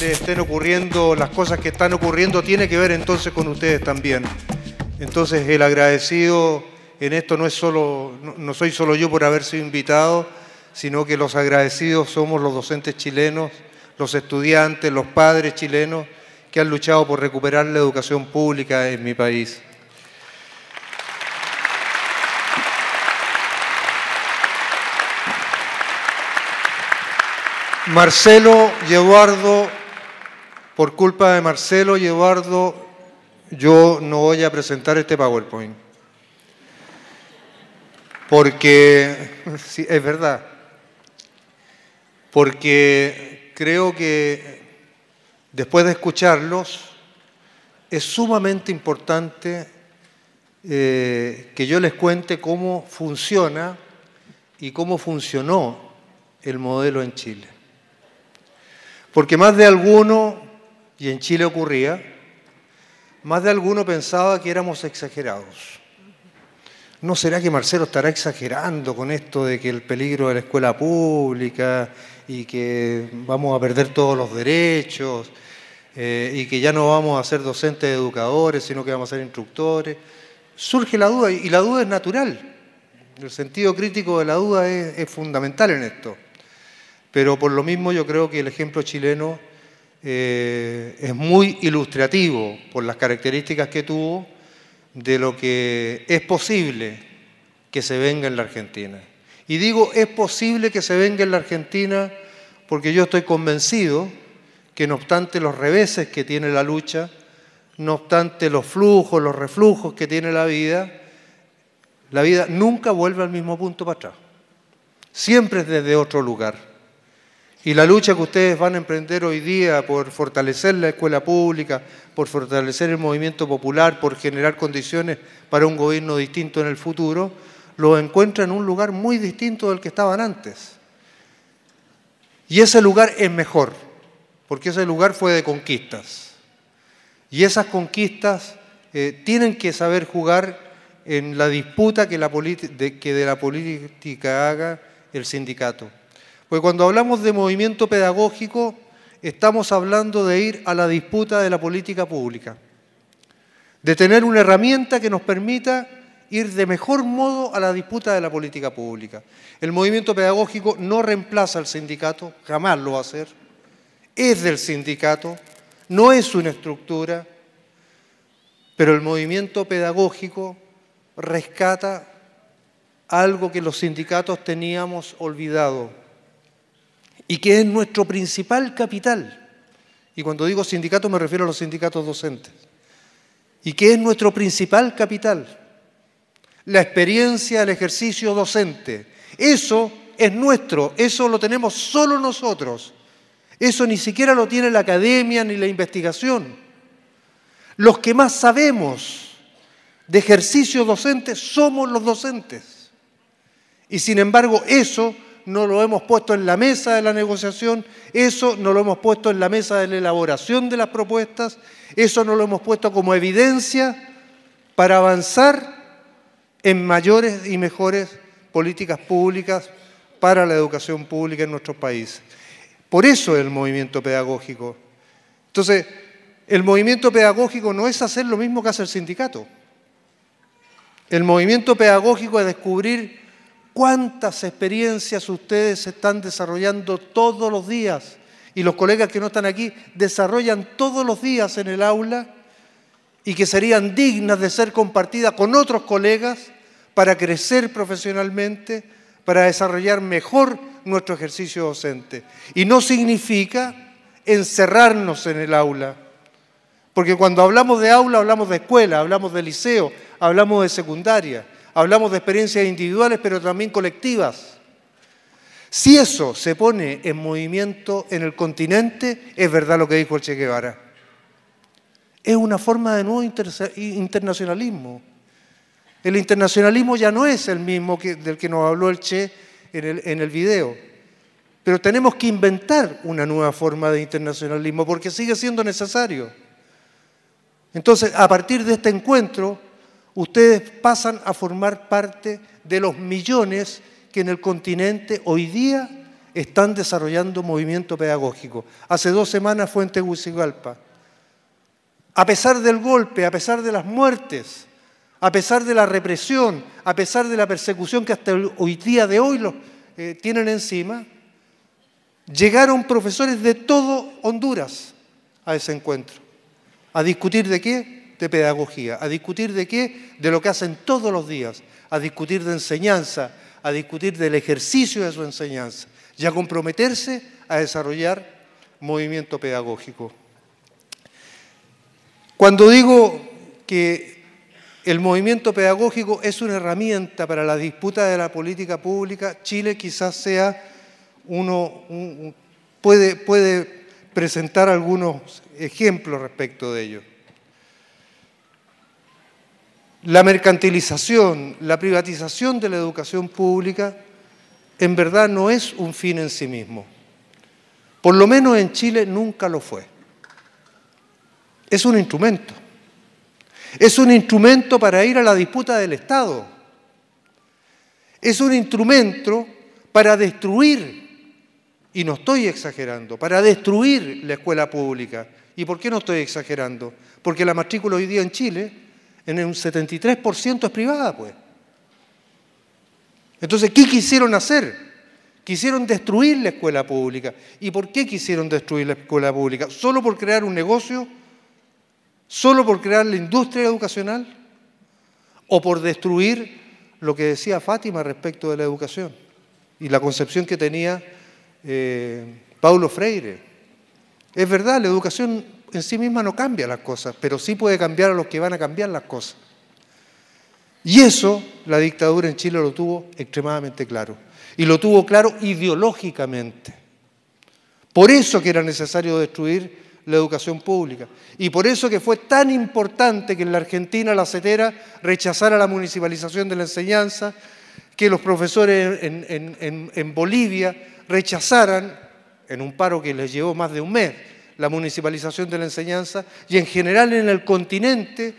estén ocurriendo las cosas que están ocurriendo tiene que ver entonces con ustedes también. Entonces el agradecido en esto no es solo, no soy solo yo por haber sido invitado, sino que los agradecidos somos los docentes chilenos, los estudiantes, los padres chilenos que han luchado por recuperar la educación pública en mi país. Marcelo y Eduardo por culpa de Marcelo y Eduardo, yo no voy a presentar este PowerPoint. Porque, sí, es verdad, porque creo que después de escucharlos, es sumamente importante eh, que yo les cuente cómo funciona y cómo funcionó el modelo en Chile. Porque más de alguno y en Chile ocurría, más de alguno pensaba que éramos exagerados. ¿No será que Marcelo estará exagerando con esto de que el peligro de la escuela pública y que vamos a perder todos los derechos eh, y que ya no vamos a ser docentes educadores, sino que vamos a ser instructores? Surge la duda y la duda es natural. El sentido crítico de la duda es fundamental en esto. Pero por lo mismo yo creo que el ejemplo chileno eh, es muy ilustrativo por las características que tuvo de lo que es posible que se venga en la Argentina. Y digo, es posible que se venga en la Argentina porque yo estoy convencido que no obstante los reveses que tiene la lucha, no obstante los flujos, los reflujos que tiene la vida, la vida nunca vuelve al mismo punto para atrás. Siempre es desde otro lugar. Y la lucha que ustedes van a emprender hoy día por fortalecer la escuela pública, por fortalecer el movimiento popular, por generar condiciones para un gobierno distinto en el futuro, lo encuentran en un lugar muy distinto del que estaban antes. Y ese lugar es mejor, porque ese lugar fue de conquistas. Y esas conquistas eh, tienen que saber jugar en la disputa que de la política haga el sindicato. Porque cuando hablamos de movimiento pedagógico, estamos hablando de ir a la disputa de la política pública, de tener una herramienta que nos permita ir de mejor modo a la disputa de la política pública. El movimiento pedagógico no reemplaza al sindicato, jamás lo va a hacer, es del sindicato, no es una estructura, pero el movimiento pedagógico rescata algo que los sindicatos teníamos olvidado y que es nuestro principal capital. Y cuando digo sindicato me refiero a los sindicatos docentes. Y que es nuestro principal capital. La experiencia, el ejercicio docente. Eso es nuestro, eso lo tenemos solo nosotros. Eso ni siquiera lo tiene la academia ni la investigación. Los que más sabemos de ejercicio docente somos los docentes. Y sin embargo, eso no lo hemos puesto en la mesa de la negociación, eso no lo hemos puesto en la mesa de la elaboración de las propuestas, eso no lo hemos puesto como evidencia para avanzar en mayores y mejores políticas públicas para la educación pública en nuestro país. Por eso el movimiento pedagógico. Entonces, el movimiento pedagógico no es hacer lo mismo que hace el sindicato. El movimiento pedagógico es descubrir cuántas experiencias ustedes están desarrollando todos los días y los colegas que no están aquí desarrollan todos los días en el aula y que serían dignas de ser compartidas con otros colegas para crecer profesionalmente, para desarrollar mejor nuestro ejercicio docente. Y no significa encerrarnos en el aula, porque cuando hablamos de aula hablamos de escuela, hablamos de liceo, hablamos de secundaria. Hablamos de experiencias individuales, pero también colectivas. Si eso se pone en movimiento en el continente, es verdad lo que dijo el Che Guevara. Es una forma de nuevo internacionalismo. El internacionalismo ya no es el mismo del que nos habló el Che en el, en el video. Pero tenemos que inventar una nueva forma de internacionalismo porque sigue siendo necesario. Entonces, a partir de este encuentro, ustedes pasan a formar parte de los millones que en el continente hoy día están desarrollando movimiento pedagógico. Hace dos semanas fue en Tegucigalpa. A pesar del golpe, a pesar de las muertes, a pesar de la represión, a pesar de la persecución que hasta hoy día de hoy eh, tienen encima, llegaron profesores de todo Honduras a ese encuentro. ¿A discutir de qué? de pedagogía. ¿A discutir de qué? De lo que hacen todos los días. A discutir de enseñanza, a discutir del ejercicio de su enseñanza y a comprometerse a desarrollar movimiento pedagógico. Cuando digo que el movimiento pedagógico es una herramienta para la disputa de la política pública, Chile quizás sea uno, puede, puede presentar algunos ejemplos respecto de ello la mercantilización, la privatización de la educación pública, en verdad no es un fin en sí mismo. Por lo menos en Chile nunca lo fue. Es un instrumento. Es un instrumento para ir a la disputa del Estado. Es un instrumento para destruir, y no estoy exagerando, para destruir la escuela pública. ¿Y por qué no estoy exagerando? Porque la matrícula hoy día en Chile en un 73% es privada, pues. Entonces, ¿qué quisieron hacer? Quisieron destruir la escuela pública. ¿Y por qué quisieron destruir la escuela pública? ¿Solo por crear un negocio? ¿Solo por crear la industria educacional? ¿O por destruir lo que decía Fátima respecto de la educación? Y la concepción que tenía eh, Paulo Freire. Es verdad, la educación en sí misma no cambia las cosas, pero sí puede cambiar a los que van a cambiar las cosas. Y eso la dictadura en Chile lo tuvo extremadamente claro. Y lo tuvo claro ideológicamente. Por eso que era necesario destruir la educación pública. Y por eso que fue tan importante que en la Argentina la CETERA rechazara la municipalización de la enseñanza, que los profesores en, Bolivia rechazaran, en un paro que les llevó más de un mes, la municipalización de la enseñanza y en general en el continente,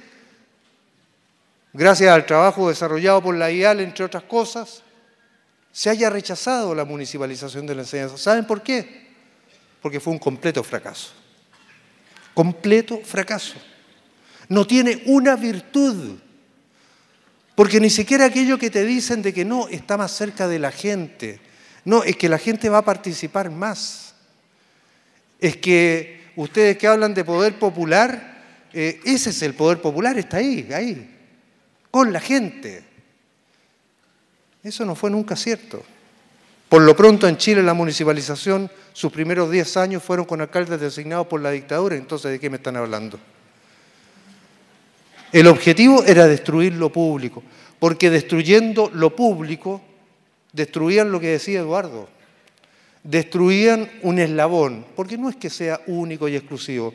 gracias al trabajo desarrollado por la IAL, entre otras cosas, se haya rechazado la municipalización de la enseñanza. ¿Saben por qué? Porque fue un completo fracaso. Completo fracaso. No tiene una virtud. Porque ni siquiera aquello que te dicen de que no, está más cerca de la gente. No, es que la gente va a participar más es que ustedes que hablan de poder popular, eh, ese es el poder popular, está ahí, ahí, con la gente. Eso no fue nunca cierto. Por lo pronto en Chile la municipalización, sus primeros 10 años fueron con alcaldes designados por la dictadura, entonces ¿de qué me están hablando? El objetivo era destruir lo público, porque destruyendo lo público, destruían lo que decía Eduardo destruían un eslabón, porque no es que sea único y exclusivo,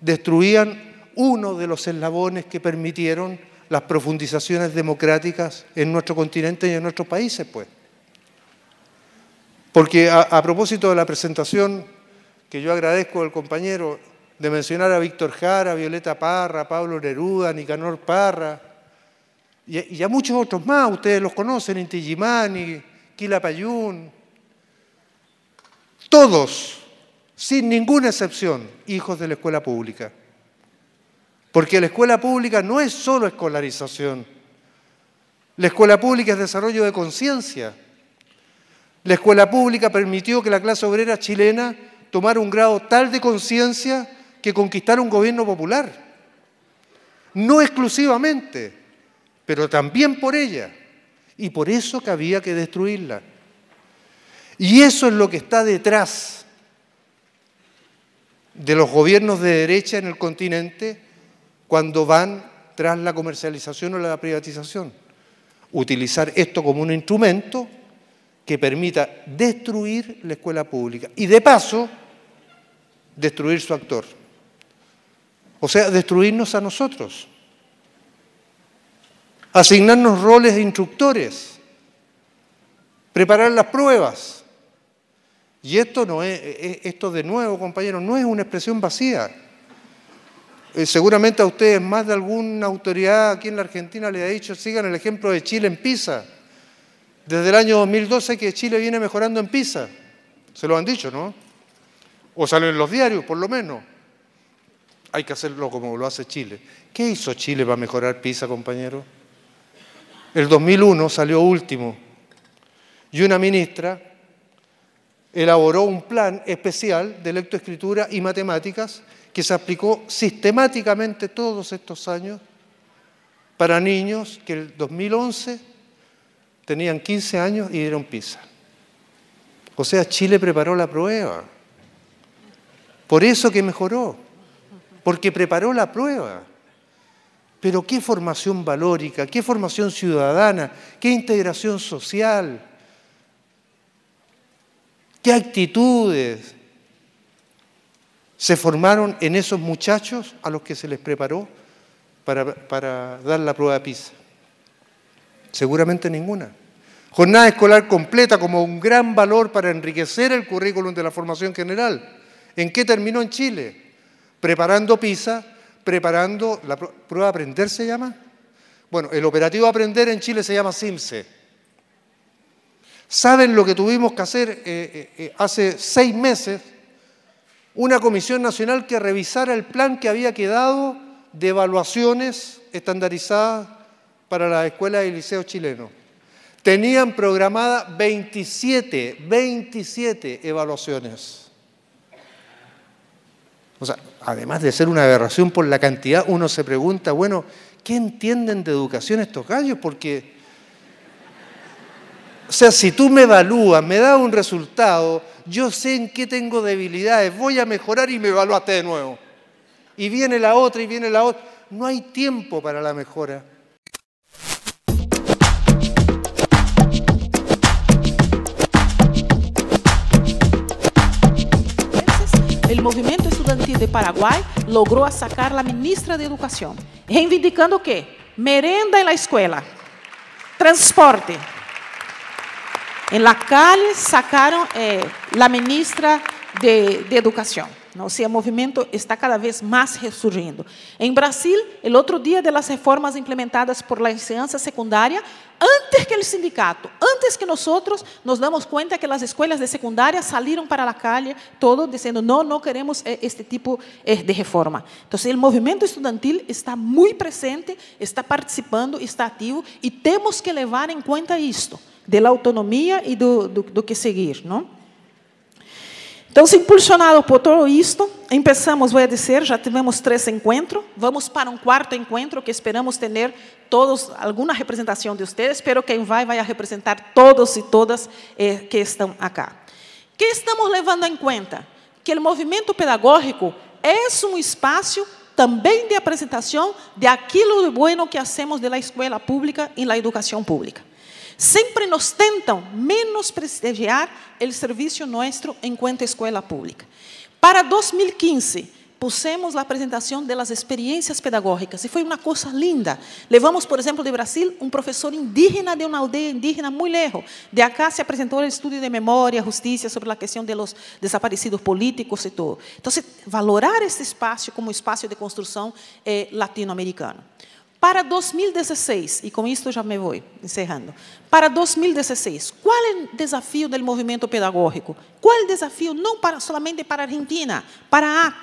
destruían uno de los eslabones que permitieron las profundizaciones democráticas en nuestro continente y en nuestros países, pues. Porque a, propósito de la presentación, que yo agradezco al compañero de mencionar a Víctor Jara, Violeta Parra, Pablo Neruda, Nicanor Parra, y, a muchos otros más, ustedes los conocen, Inti Gimani, Quilapayún todos, sin ninguna excepción, hijos de la escuela pública. Porque la escuela pública no es solo escolarización. La escuela pública es desarrollo de conciencia. La escuela pública permitió que la clase obrera chilena tomara un grado tal de conciencia que conquistara un gobierno popular. No exclusivamente, pero también por ella. Y por eso que había que destruirla. Y eso es lo que está detrás de los gobiernos de derecha en el continente cuando van tras la comercialización o la privatización. Utilizar esto como un instrumento que permita destruir la escuela pública y de paso destruir su actor. O sea, destruirnos a nosotros. Asignarnos roles de instructores. Preparar las pruebas y esto no es, esto de nuevo, compañeros, no es una expresión vacía. Eh, seguramente a ustedes más de alguna autoridad aquí en la Argentina le ha dicho, sigan el ejemplo de Chile en PISA. Desde el año 2012 que Chile viene mejorando en PISA. Se lo han dicho, ¿no? O salen en los diarios, por lo menos. Hay que hacerlo como lo hace Chile. ¿Qué hizo Chile para mejorar PISA, compañero? El 2001 salió último. Y una ministra elaboró un plan especial de lectoescritura y matemáticas que se aplicó sistemáticamente todos estos años para niños que el 2011 tenían 15 años y dieron PISA. O sea, Chile preparó la prueba. Por eso que mejoró, porque preparó la prueba. Pero qué formación valórica, qué formación ciudadana, qué integración social ¿Qué actitudes se formaron en esos muchachos a los que se les preparó para, dar la prueba de PISA? Seguramente ninguna. Jornada escolar completa como un gran valor para enriquecer el currículum de la formación general. ¿En qué terminó en Chile? Preparando PISA, preparando la prueba de aprender se llama. Bueno, el operativo aprender en Chile se llama SIMSE ¿Saben lo que tuvimos que hacer eh, eh, eh, hace seis meses? Una comisión nacional que revisara el plan que había quedado de evaluaciones estandarizadas para las escuelas y liceos chilenos. Tenían programadas 27, 27 evaluaciones. O sea, además de ser una aberración por la cantidad, uno se pregunta, bueno, ¿qué entienden de educación estos gallos? Porque o sea, si tú me evalúas, me das un resultado, yo sé en qué tengo debilidades, voy a mejorar y me evalúaste de nuevo. Y viene la otra y viene la otra. No hay tiempo para la mejora. El movimiento estudiantil de Paraguay logró sacar la ministra de Educación, reivindicando que merenda en la escuela, transporte, En la calle sacaron eh, la ministra de, de Educación. Não o movimento está cada vez mais ressurgindo. Em Brasil, o outro dia das reformas implementadas por la enseñanza secundária, antes que o sindicato, antes que nós, nos damos conta que as escolas de secundária saíram para a calle todo dizendo não, não queremos eh, este tipo eh, de reforma. Então, o movimento estudantil está muito presente, está participando, está ativo e temos que levar em conta isto da autonomia e do, do, do que seguir. Não? Então, impulsionado por tudo isto, começamos, vou dizer, já tivemos três encontros, vamos para um quarto encontro que esperamos ter todos, alguma representação de vocês, espero que quem vai, vai representar todos e todas eh, que estão acá. que estamos levando em conta? Que o movimento pedagógico é um espaço também de apresentação de aquilo bueno que hacemos de la escola pública e la educação pública. Sempre nos tentam menos prestigiar o serviço nosso enquanto escola pública. Para 2015, pusemos a apresentação das experiências pedagógicas e foi uma coisa linda. Levamos, por exemplo, de Brasil um professor indígena de uma aldeia indígena muito lejos. De acá se apresentou o estudo de memória, justiça sobre a questão de los desaparecidos políticos e tudo. Então, valorar este espaço como espaço de construção eh, latino-americano. Para 2016, e com isto já me vou encerrando. Para 2016, qual é o desafio do movimento pedagógico? Qual é o desafio não para, somente para a Argentina, para a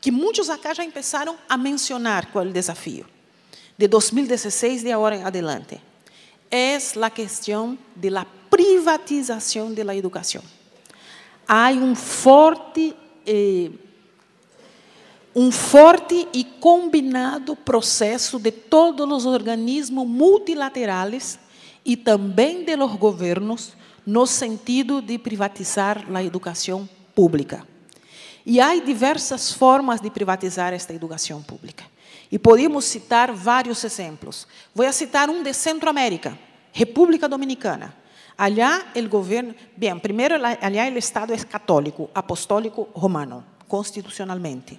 que muitos acá já começaram a mencionar qual é o desafio de 2016 de agora em adelante? É a questão da privatização da educação. Há um forte eh, um forte e combinado processo de todos os organismos multilaterais e também de los governos no sentido de privatizar a educação pública. E há diversas formas de privatizar esta educação pública. E podemos citar vários exemplos. Vou citar um de Centroamérica, República Dominicana. Allá o governo, bem, primeiro, allá o Estado é católico, apostólico romano, constitucionalmente.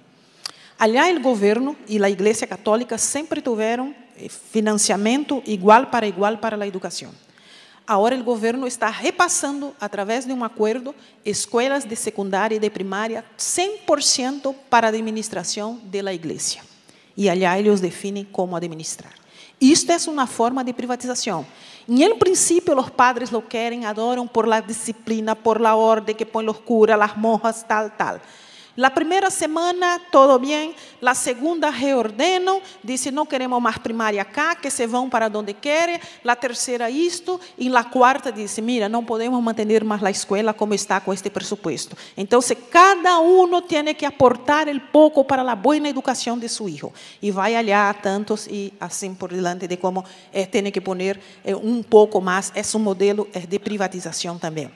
Allá o governo e a Igreja Católica sempre tiveram eh, financiamento igual para igual para a educação. Agora o governo está repassando, através de um acordo, escolas de secundária e de primária 100% para a administração da Igreja. E allá eles definem como administrar. Isto é uma forma de privatização. Em princípio, os padres lo querem, adoram por la disciplina, por la ordem que põe os curas, as monjas, tal, tal. La primera semana, todo bien. La segunda, reordeno. Dice, no queremos más primaria acá, que se van para donde quieren. La tercera, esto. Y la cuarta dice, mira, no podemos mantener más la escuela como está con este presupuesto. Entonces, cada uno tiene que aportar el poco para la buena educación de su hijo. Y vaya allá a tantos y así por delante de cómo eh, tiene que poner eh, un poco más. Es un modelo eh, de privatización también.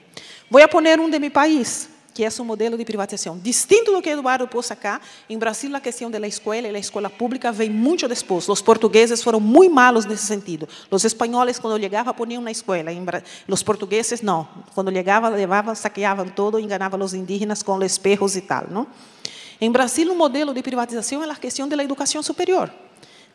Voy a poner un de mi país. que é um modelo de privatização. Distinto do que Eduardo pôs cá, em Brasil, a questão da escola e da escola pública vem muito depois. Os portugueses foram muito malos nesse sentido. Os espanhóis, quando chegavam, poniam na escola. Os portugueses, não. Quando chegavam, levavam, saqueavam todo, enganavam os indígenas com os espelhos e tal. Não? Em Brasil, o modelo de privatização é a questão da educação superior.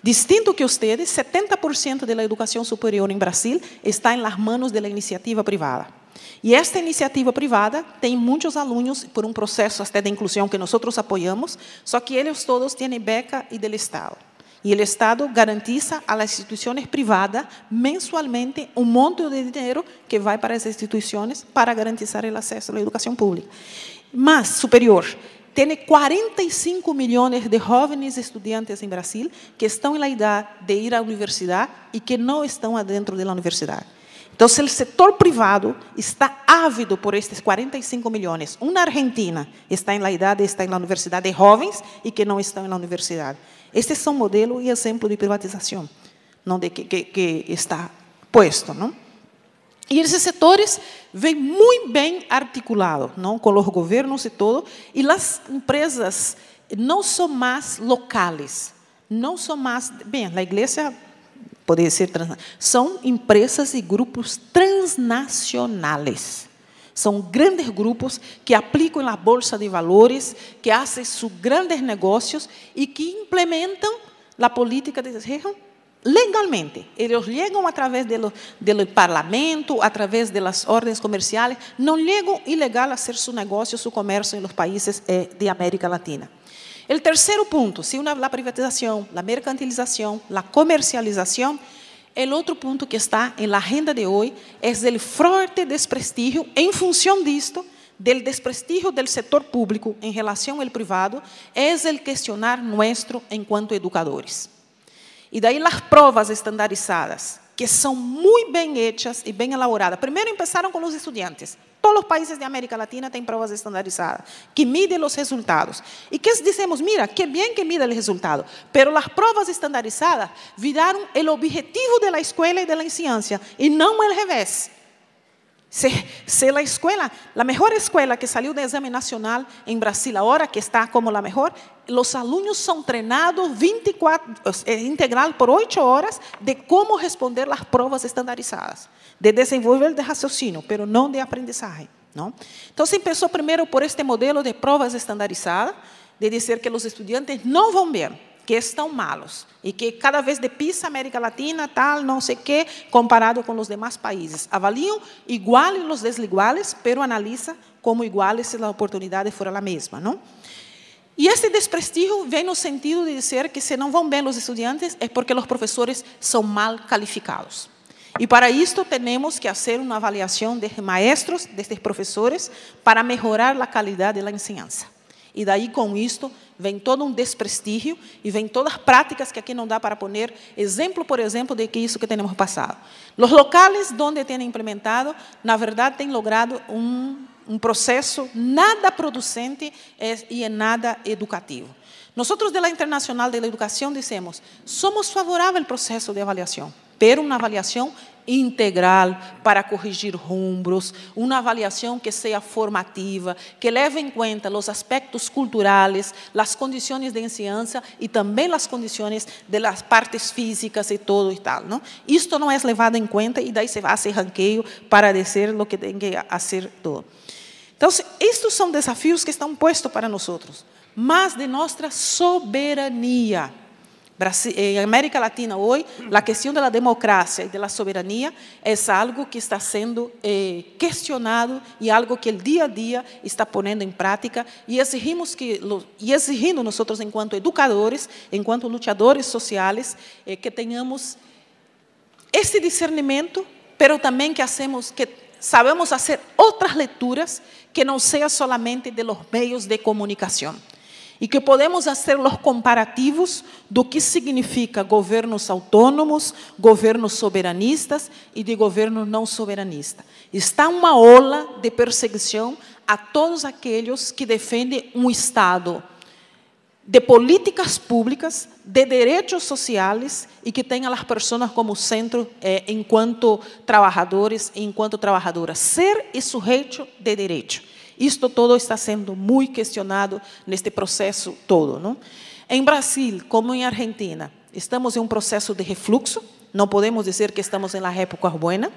Distinto que vocês, 70% da educação superior em Brasil está em las manos da iniciativa privada. E esta iniciativa privada tem muitos alunos por um processo até de inclusão que nós apoiamos, só que eles todos têm beca e do Estado. E o Estado garantiza a instituições privadas mensualmente um monte de dinheiro que vai para as instituições para garantizar o acesso à educação pública. Mas, superior, tem 45 milhões de jovens estudantes em Brasil que estão na idade de ir à universidade e que não estão dentro da universidade. Então, se o setor privado está ávido por estes 45 milhões, uma Argentina está em la idade, está na universidade, jovens e que não estão na universidade. Este é um modelo e exemplo de privatização não de que, que, que está posto. Não? E esses setores vêm muito bem articulados não? com os governos e tudo, e as empresas não são mais locais, não são mais. Bem, a igreja poder ser trans... são empresas e grupos transnacionais. São grandes grupos que aplicam na bolsa de valores, que fazem seus grandes negócios e que implementam a política de região legalmente. Eles chegam através do, do parlamento, através das ordens comerciais, não chegam ilegal a ser seu negócio, seu comércio em los países eh, de América Latina. El tercer punto, si una, la privatización, la mercantilización, la comercialización, el otro punto que está en la agenda de hoy es el fuerte desprestigio en función de esto, del desprestigio del sector público en relación al privado, es el cuestionar nuestro en cuanto educadores. E daí as provas estandarizadas, que são muito bem feitas e bem elaboradas. Primeiro começaram com os estudantes. Todos os países de América Latina têm provas estandarizadas que midem os resultados. E que dizemos, mira, que bem que mide o resultado, pero as provas estandarizadas viraram o objetivo da escola e da ciência e não o revés. se la escuela, la mejor escuela que salió del examen nacional en Brasil ahora, que está como la mejor, los alumnos son entrenados 24, eh, integral por 8 horas de cómo responder las pruebas estandarizadas, de desenvolver el raciocinio, pero no de aprendizaje. ¿no? Entonces empezó primero por este modelo de pruebas estandarizadas, de decir que los estudiantes no van bien, que estão malos e que cada vez de a América Latina, tal, não sei que comparado com os demais países. Avaliam igual os desiguais, pero analisam como iguais se a oportunidade for a mesma, não? E esse desprestígio vem no sentido de dizer que se não vão bem os estudantes é porque os professores são mal calificados. E para isto temos que fazer uma avaliação de maestros, desses professores, para melhorar a qualidade da ensinança. E daí, com isto, vem todo um desprestígio e vem todas as práticas que aqui não dá para poner exemplo, por exemplo, de que isso que temos passado. Os locais onde têm implementado, na verdade, têm logrado um, um processo nada producente e é nada educativo. Nós, da Internacional da Educação, dizemos, somos favoráveis ao processo de avaliação, pero uma avaliação integral para corrigir rumbos, uma avaliação que seja formativa, que leve em conta os aspectos culturais, as condições de ensinança e também as condições das partes físicas e todo e tal. Não? Isto não é levado em conta e daí se faz ranqueio para dizer o que tem que fazer todo. Então, estes são desafios que estão postos para nós, mas de nossa soberania en América Latina hoy, la cuestión de la democracia y de la soberanía es algo que está siendo eh, cuestionado y algo que el día a día está poniendo en práctica y exigimos que y exigiendo nosotros en cuanto educadores, en cuanto luchadores sociales, eh, que tengamos este discernimiento, pero también que hacemos que sabemos hacer otras lecturas que no sean solamente de los medios de comunicación. e que podemos fazer os comparativos do que significa governos autônomos, governos soberanistas e de governo não soberanista. Está uma ola de perseguição a todos aqueles que defendem um Estado de políticas públicas, de direitos sociais e que tenha as pessoas como centro eh, enquanto trabalhadores e enquanto trabalhadoras. Ser e sujeito de direito. Isto todo está sendo muito questionado neste processo todo. Não? Em Brasil, como em Argentina, estamos em um processo de refluxo, não podemos dizer que estamos em na época buena,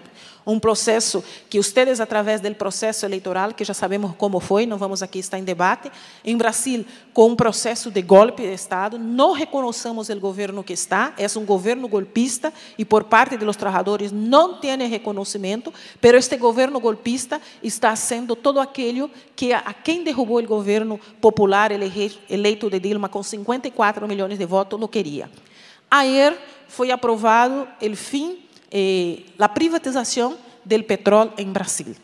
um processo que vocês, através do processo eleitoral, que já sabemos como foi não vamos aqui estar em debate, em Brasil com um processo de golpe de Estado, não reconhecemos o governo que está, é um governo golpista e por parte dos trabalhadores não tem reconhecimento, mas este governo golpista está sendo todo aquele que a, quem derrubou o governo popular eleito de Dilma com 54 milhões de votos não queria. Ayer foi aprovado o fim Eh, la privatización del petróleo en Brasil,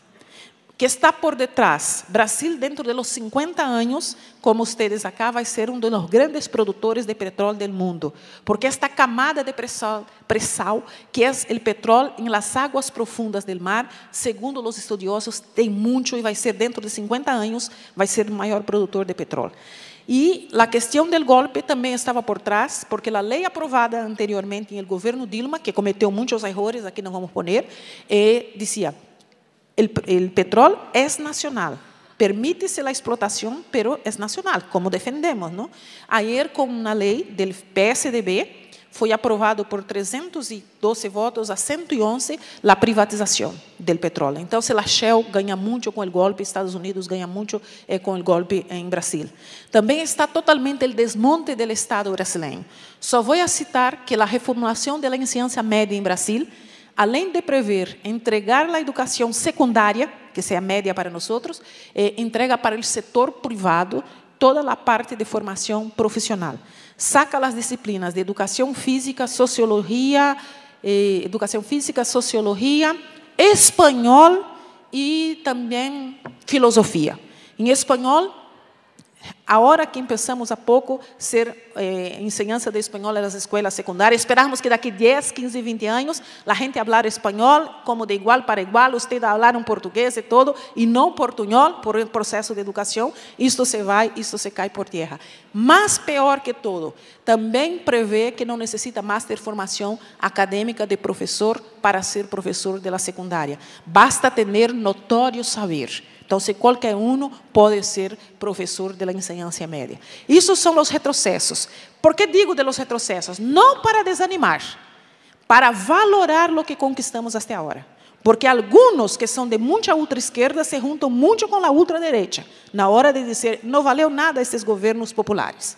que está por detrás. Brasil, dentro de los 50 años, como ustedes acá, a ser uno de los grandes productores de petróleo del mundo, porque esta camada de presal, que es el petróleo en las aguas profundas del mar, según los estudiosos, tiene mucho y va a ser dentro de 50 años, va a ser el mayor productor de petróleo. Y la cuestión del golpe también estaba por trás, porque la ley aprobada anteriormente en el gobierno Dilma, que cometió muchos errores, aquí nos vamos a poner, eh, decía el petróleo es nacional, permite la explotación, pero es nacional, como defendemos. no? Ayer, con una ley del PSDB, foi aprovado por 312 votos a 111 a privatização do petróleo. Então, se a Shell ganha muito com o golpe, Estados Unidos ganha muito eh, com o golpe em Brasil. Também está totalmente o desmonte do Estado brasileiro. Só vou citar que a reformulação da enseñanza média em Brasil, além de prever entregar a educação secundária, que seja média para nós, eh, entrega para o setor privado toda a parte de formação profissional. Saca as disciplinas de educação física, sociologia, eh, educação física, sociologia, espanhol e também filosofia. Em espanhol, Agora que começamos há pouco ser eh, de espanhol nas escolas secundárias, esperamos que daqui 10, 15, 20 anos a gente falar espanhol como de igual para igual, você falar um português e todo, e não portunhol por o processo de educação, isto se vai, isto se cai por terra. Mas pior que tudo, também prevê que não necessita mais ter formação acadêmica de professor para ser professor de la secundária. Basta ter notório saber. Então se qualquer um pode ser professor da la média, isso são os retrocessos. ¿Por que digo de los retrocesos? não para desanimar, para valorar lo que conquistamos até agora. Porque alguns que são de muita esquerda se juntam muito com a ultra-direita, na hora de dizer não valeu nada esses governos populares.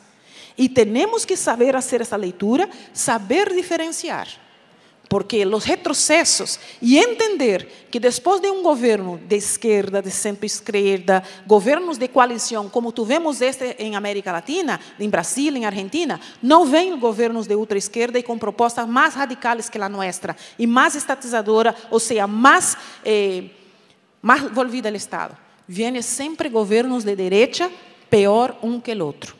E temos que saber fazer essa leitura, saber diferenciar porque os retrocessos e entender que depois de um governo de esquerda, de centro-esquerda, governos de coalição, como tivemos este em América Latina, em Brasil, em Argentina, não vêm governos de ultra-esquerda e com propostas mais radicais que a nossa e mais estatizadora, ou seja, mais eh, mais envolvida ao Estado. Vêm sempre governos de direita, pior um que o outro.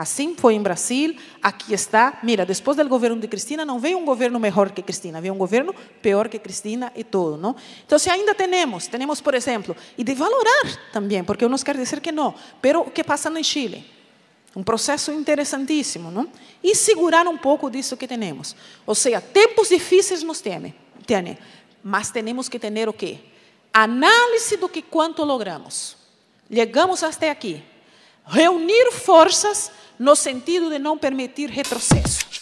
Assim foi em Brasil, aqui está. Mira, depois do governo de Cristina, não veio um governo melhor que Cristina, veio um governo pior que Cristina e todo. Não? Então, ainda temos, temos, por exemplo, e de valorar também, porque eu não quero dizer que não, pero o que passa no Chile? Um processo interessantíssimo, não? E segurar um pouco disso que temos. Ou seja, tempos difíceis nos teme, mas temos que ter o quê? Análise do que quanto logramos. Chegamos até aqui. Reunir forças no sentido de no permitir retrocesos.